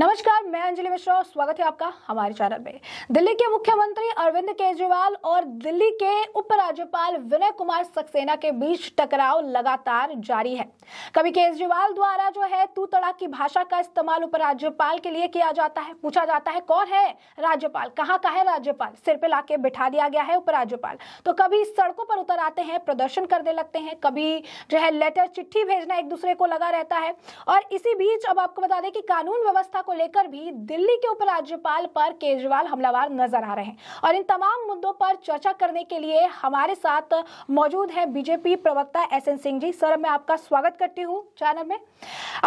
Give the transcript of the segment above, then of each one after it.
नमस्कार मैं अंजलि मिश्रा और स्वागत है आपका हमारे चैनल में दिल्ली के मुख्यमंत्री अरविंद केजरीवाल और दिल्ली के उपराज्यपाल विनय कुमार सक्सेना के बीच टकराव लगातार जारी है कभी केजरीवाल द्वारा जो है तू तड़ा की भाषा का इस्तेमाल उपराज्यपाल के लिए किया जाता है पूछा जाता है कौन है राज्यपाल कहाँ का है राज्यपाल सिर पे लाके बिठा दिया गया है उपराज्यपाल तो कभी सड़कों पर उतर आते हैं प्रदर्शन करने लगते हैं कभी जो है लेटर चिट्ठी भेजना एक दूसरे को लगा रहता है और इसी बीच अब आपको बता दें कि कानून व्यवस्था को लेकर भी दिल्ली के उपराज्यपाल पर केजरीवाल हमलावार नजर आ रहे हैं और इन तमाम मुद्दों पर चर्चा करने के लिए हमारे साथ मौजूद है बीजेपी प्रवक्ता S N Singh ji sir मैं आपका स्वागत करती हूँ चैनल में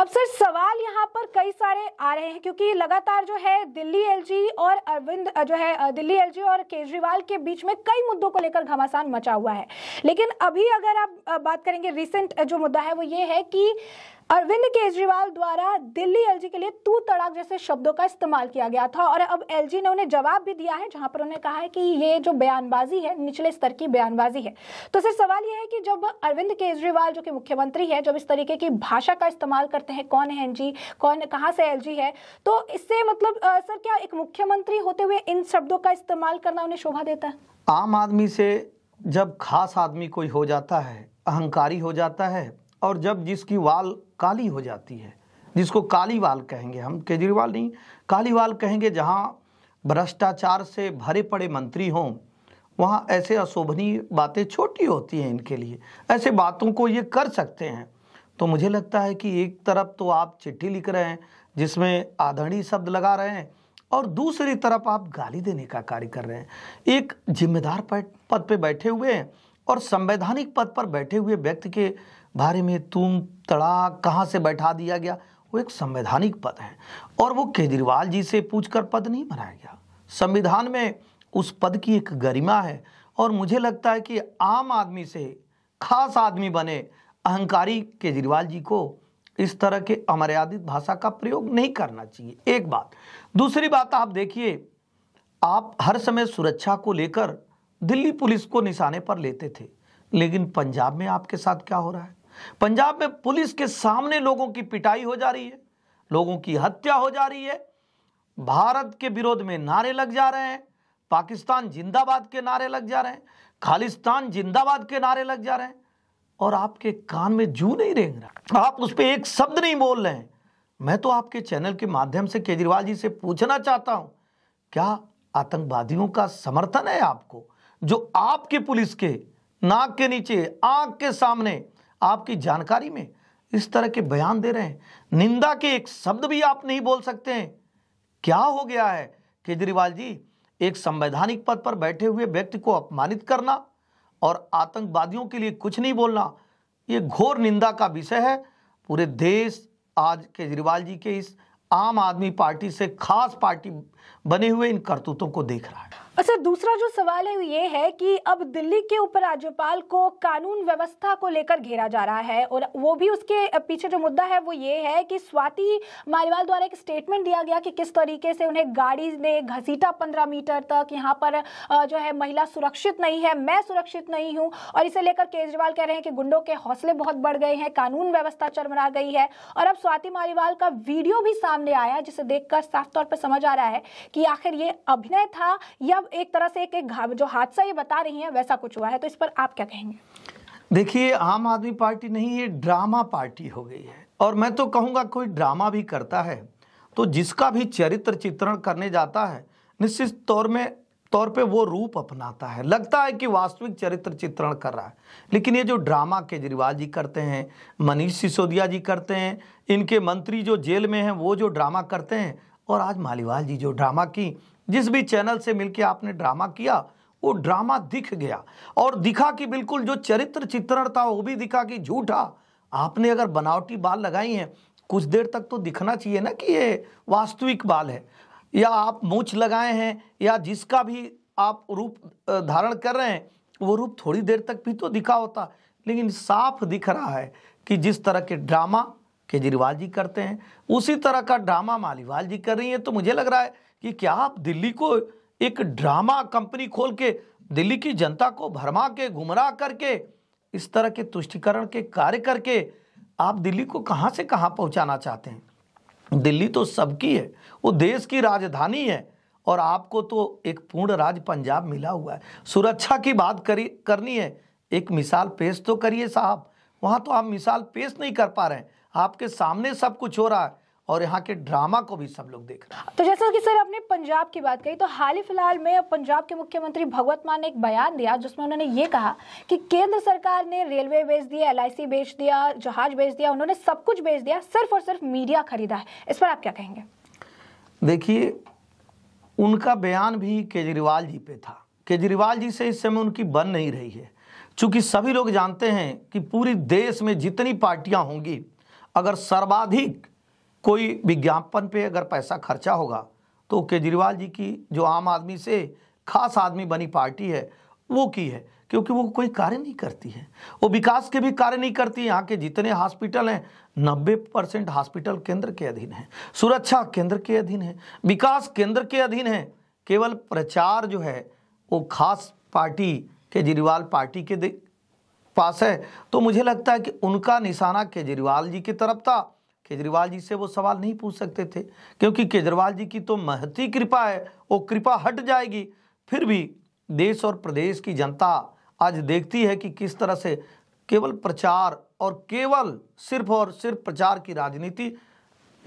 अब सर सवाल यहाँ पर कई सारे आ रहे हैं क्योंकि लगातार जो है दिल्ली एल और अरविंद जो है दिल्ली एल और केजरीवाल के बीच में कई मुद्दों को लेकर घमासान मचा हुआ है लेकिन अभी अगर आप बात करेंगे रिसेंट जो मुद्दा है वो ये है कि अरविंद केजरीवाल द्वारा दिल्ली एलजी के लिए तू तड़ा तलाक जैसे शब्दों का इस्तेमाल किया गया था और अब एलजी ने उन्हें जवाब भी दिया है जहां पर उन्होंने कहा है कि ये जो बयानबाजी है निचले स्तर की बयानबाजी है तो सिर्फ सवाल यह है कि जब अरविंद केजरीवाल जो कि मुख्यमंत्री है जब इस तरीके की भाषा का इस्तेमाल करते हैं कौन है एनजी कौन कहाँ से एल है तो इससे मतलब सर क्या एक मुख्यमंत्री होते हुए इन शब्दों का इस्तेमाल करना उन्हें शोभा देता है आम आदमी से जब खास आदमी कोई हो जाता है अहंकारी हो जाता है और जब जिसकी वाल काली हो जाती है जिसको कालीवाल कहेंगे हम केजरीवाल नहीं कालीवाल कहेंगे जहाँ भ्रष्टाचार से भरे पड़े मंत्री हों वहाँ ऐसे अशोभनीय बातें छोटी होती हैं इनके लिए ऐसे बातों को ये कर सकते हैं तो मुझे लगता है कि एक तरफ तो आप चिट्ठी लिख रहे हैं जिसमें आदरणीय शब्द लगा रहे हैं और दूसरी तरफ आप गाली देने का कार्य कर रहे हैं एक जिम्मेदार पद पर बैठे हुए हैं और संवैधानिक पद पर बैठे हुए व्यक्ति के बारे में तुम तड़ा कहाँ से बैठा दिया गया वो एक संवैधानिक पद है और वो केजरीवाल जी से पूछकर पद नहीं बनाया गया संविधान में उस पद की एक गरिमा है और मुझे लगता है कि आम आदमी से खास आदमी बने अहंकारी केजरीवाल जी को इस तरह के अमर्यादित भाषा का प्रयोग नहीं करना चाहिए एक बात दूसरी बात आप देखिए आप हर समय सुरक्षा को लेकर दिल्ली पुलिस को निशाने पर लेते थे लेकिन पंजाब में आपके साथ क्या हो रहा है पंजाब में पुलिस के सामने लोगों की पिटाई हो जा रही है लोगों की हत्या हो जा रही है भारत के विरोध में नारे लग जा रहे हैं पाकिस्तान जिंदाबाद के नारे लग जा रहे हैं खालिस्तान जिंदाबाद के नारे लग जा रहे हैं और आपके कान में जू नहीं रेंग रहा आप उस पर एक शब्द नहीं बोल रहे हैं मैं तो आपके चैनल के माध्यम से केजरीवाल जी से पूछना चाहता हूं क्या आतंकवादियों का समर्थन है आपको जो आपकी पुलिस के नाक के नीचे आंख के सामने आपकी जानकारी में इस तरह के बयान दे रहे हैं निंदा के एक शब्द भी आप नहीं बोल सकते हैं क्या हो गया है केजरीवाल जी एक संवैधानिक पद पर बैठे हुए व्यक्ति को अपमानित करना और आतंकवादियों के लिए कुछ नहीं बोलना ये घोर निंदा का विषय है पूरे देश आज केजरीवाल जी के इस आम आदमी पार्टी से खास पार्टी बने हुए इन करतूतों को देख रहा है अच्छा दूसरा जो सवाल है ये है कि अब दिल्ली के उपराज्यपाल को कानून व्यवस्था को लेकर घेरा जा रहा है और वो भी उसके पीछे जो मुद्दा है वो ये है कि स्वाति मालीवाल द्वारा एक स्टेटमेंट दिया गया कि किस तरीके से उन्हें गाड़ी ने घसीटा पंद्रह मीटर तक यहाँ पर जो है महिला सुरक्षित नहीं है मैं सुरक्षित नहीं हूँ और इसे लेकर केजरीवाल कह रहे हैं कि गुंडों के हौसले बहुत बढ़ गए हैं कानून व्यवस्था चरमरा गई है और अब स्वाति मालीवाल का वीडियो भी सामने आया जिसे देखकर साफ तौर पर समझ आ रहा है कि आखिर ये अभिनय था या एक तरह से एक एक जो हादसा ये बता रही हैं वैसा कुछ हुआ है तो इस पर आप क्या कहेंगे देखिए आम आदमी पार्टी नहीं ये ड्रामा पार्टी हो गई है और मैं तो कहूँगा कोई ड्रामा भी करता है तो जिसका भी चरित्र चित्रण करने जाता है निश्चित तौर में तौर पे वो रूप अपनाता है लगता है कि वास्तविक चरित्र चित्रण कर रहा है लेकिन ये जो ड्रामा केजरीवाल जी करते हैं मनीष सिसोदिया जी करते हैं इनके मंत्री जो जेल में हैं वो जो ड्रामा करते हैं और आज मालीवाल जी जो ड्रामा की जिस भी चैनल से मिलके आपने ड्रामा किया वो ड्रामा दिख गया और दिखा कि बिल्कुल जो चरित्र चित्रण था वो भी दिखा कि झूठा आपने अगर बनावटी बाल लगाई हैं कुछ देर तक तो दिखना चाहिए ना कि ये वास्तविक बाल है या आप मूछ लगाए हैं या जिसका भी आप रूप धारण कर रहे हैं वो रूप थोड़ी देर तक भी तो दिखा होता लेकिन साफ दिख रहा है कि जिस तरह के ड्रामा केजरीवाल जी करते हैं उसी तरह का ड्रामा मालीवाल जी कर रही हैं तो मुझे लग रहा है कि क्या आप दिल्ली को एक ड्रामा कंपनी खोल के दिल्ली की जनता को भरमा के गुमराह करके इस तरह के तुष्टिकरण के कार्य करके आप दिल्ली को कहाँ से कहाँ पहुँचाना चाहते हैं दिल्ली तो सबकी है वो देश की राजधानी है और आपको तो एक पूर्ण राज पंजाब मिला हुआ है सुरक्षा की बात करी करनी है एक मिसाल पेश तो करिए साहब वहाँ तो आप मिसाल पेश नहीं कर पा रहे हैं आपके सामने सब कुछ हो रहा है और यहाँ के ड्रामा को भी सब लोग देख रहे हैं तो जैसे कि सर आपने पंजाब की बात कही तो हाल ही फिलहाल में पंजाब के मुख्यमंत्री भगवत मान ने एक बयान दिया जिसमें उन्होंने ये कहा कि केंद्र सरकार ने रेलवे बेच दिया एल बेच दिया जहाज बेच दिया उन्होंने सब कुछ बेच दिया सिर्फ और सिर्फ मीडिया खरीदा है इस पर आप क्या कहेंगे देखिए उनका बयान भी केजरीवाल जी पे था केजरीवाल जी से इस समय उनकी बन नहीं रही है चूंकि सभी लोग जानते हैं कि पूरी देश में जितनी पार्टियां होंगी अगर सर्वाधिक कोई विज्ञापन पे अगर पैसा खर्चा होगा तो केजरीवाल जी की जो आम आदमी से खास आदमी बनी पार्टी है वो की है क्योंकि वो कोई कार्य नहीं करती है वो विकास के भी कार्य नहीं करती यहाँ के जितने हॉस्पिटल हैं नब्बे परसेंट हॉस्पिटल केंद्र के अधीन है सुरक्षा केंद्र के अधीन है विकास केंद्र के अधीन है केवल प्रचार जो है वो खास पार्टी केजरीवाल पार्टी के पास है तो मुझे लगता है कि उनका निशाना केजरीवाल जी की तरफ था केजरीवाल जी से वो सवाल नहीं पूछ सकते थे क्योंकि केजरीवाल जी की तो महती कृपा है वो कृपा हट जाएगी फिर भी देश और प्रदेश की जनता आज देखती है कि किस तरह से केवल प्रचार और केवल सिर्फ और सिर्फ प्रचार की राजनीति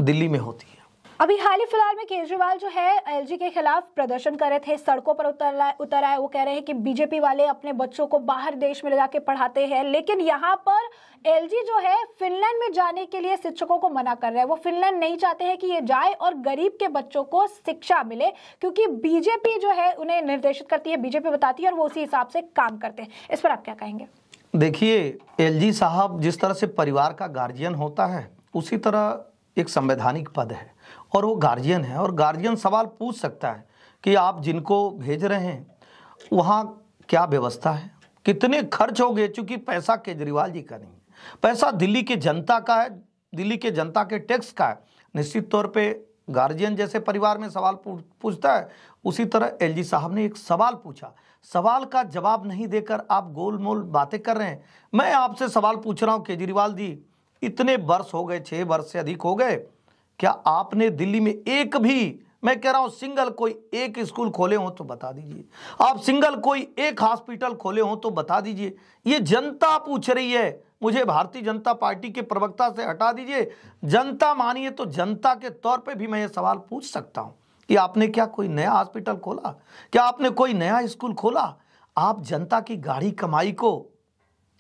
दिल्ली में होती है अभी हाल ही फिलहाल में केजरीवाल जो है एलजी के खिलाफ प्रदर्शन कर रहे थे सड़कों पर उतर उतर आए वो कह रहे हैं कि बीजेपी वाले अपने बच्चों को बाहर देश में ले जाके पढ़ाते हैं लेकिन यहाँ पर एलजी जो है फिनलैंड में जाने के लिए शिक्षकों को मना कर रहे हैं वो फिनलैंड नहीं चाहते हैं कि ये जाए और गरीब के बच्चों को शिक्षा मिले क्योंकि बीजेपी जो है उन्हें निर्देशित करती है बीजेपी बताती है और वो उसी हिसाब से काम करते हैं इस पर आप क्या कहेंगे देखिए एलजी साहब जिस तरह से परिवार का गार्जियन होता है उसी तरह एक संवैधानिक पद है और वो गार्जियन है और गार्जियन सवाल पूछ सकता है कि आप जिनको भेज रहे हैं वहाँ क्या व्यवस्था है कितने खर्च हो गए चूँकि पैसा केजरीवाल जी का नहीं है पैसा दिल्ली की जनता का है दिल्ली के जनता के टैक्स का है निश्चित तौर पे गार्जियन जैसे परिवार में सवाल पूछता है उसी तरह एलजी साहब ने एक सवाल पूछा सवाल का जवाब नहीं देकर आप गोलमोल बातें कर रहे हैं मैं आपसे सवाल पूछ रहा हूँ केजरीवाल जी इतने वर्ष हो गए छः वर्ष से अधिक हो गए क्या आपने दिल्ली में एक भी मैं कह रहा हूं सिंगल कोई एक स्कूल खोले हो तो बता दीजिए आप सिंगल कोई एक हॉस्पिटल खोले हो तो बता दीजिए ये जनता पूछ रही है मुझे भारतीय जनता पार्टी के प्रवक्ता से हटा दीजिए जनता मानिए तो जनता के तौर पे भी मैं ये सवाल पूछ सकता हूं कि आपने क्या कोई नया हॉस्पिटल खोला क्या आपने कोई नया स्कूल खोला आप जनता की गाढ़ी कमाई को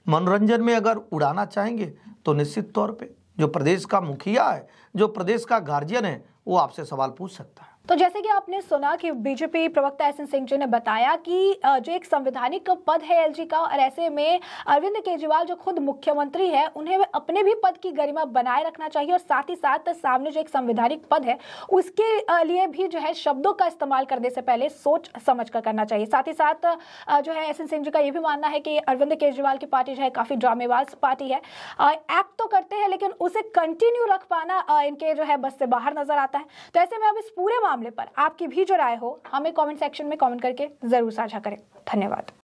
मनोरंजन में अगर उड़ाना चाहेंगे तो निश्चित तौर पर जो प्रदेश का मुखिया है जो प्रदेश का गार्जियन है वो आपसे सवाल पूछ सकता है तो जैसे कि आपने सुना कि बीजेपी प्रवक्ता एस एन सिंह जी ने बताया कि जो एक संवैधानिक पद है एलजी का और ऐसे में अरविंद केजरीवाल जो खुद मुख्यमंत्री है उन्हें अपने भी पद की गरिमा बनाए रखना चाहिए और साथ ही साथ सामने जो एक संवैधानिक पद है उसके लिए भी जो है शब्दों का इस्तेमाल करने से पहले सोच समझ कर करना चाहिए साथ ही साथ जो है एस एन सिंह जी का ये भी मानना है कि अरविंद केजरीवाल की पार्टी जो है काफ़ी ड्रामेबाज पार्टी है एक्ट तो करते हैं लेकिन उसे कंटिन्यू रख पाना इनके जो है बस से बाहर नजर आता है तो ऐसे में अब इस पूरे मामले पर आपकी भी जो राय हो हमें कमेंट सेक्शन में कमेंट करके ज़रूर साझा करें धन्यवाद